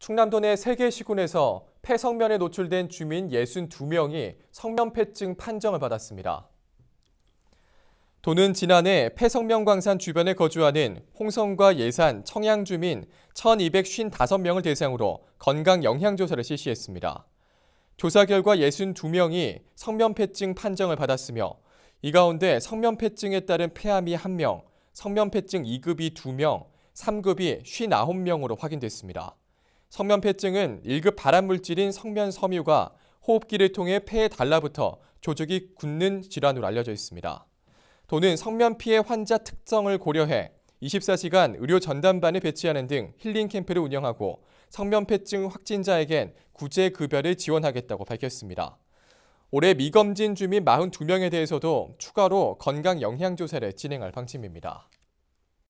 충남도 내 3개 시군에서 폐성면에 노출된 주민 62명이 성면폐증 판정을 받았습니다. 도는 지난해 폐성면 광산 주변에 거주하는 홍성과 예산, 청양 주민 1,255명을 대상으로 건강 영향조사를 실시했습니다. 조사 결과 62명이 성면폐증 판정을 받았으며 이 가운데 성면폐증에 따른 폐암이 1명, 성면폐증 2급이 2명, 3급이 59명으로 확인됐습니다. 성면폐증은 1급 발암물질인 성면섬유가 호흡기를 통해 폐에 달라붙어 조직이 굳는 질환으로 알려져 있습니다. 도는 성면피해 환자 특성을 고려해 24시간 의료 전담반을 배치하는 등 힐링 캠프를 운영하고 성면폐증 확진자에겐 구제급여를 지원하겠다고 밝혔습니다. 올해 미검진 주민 42명에 대해서도 추가로 건강 영향조사를 진행할 방침입니다.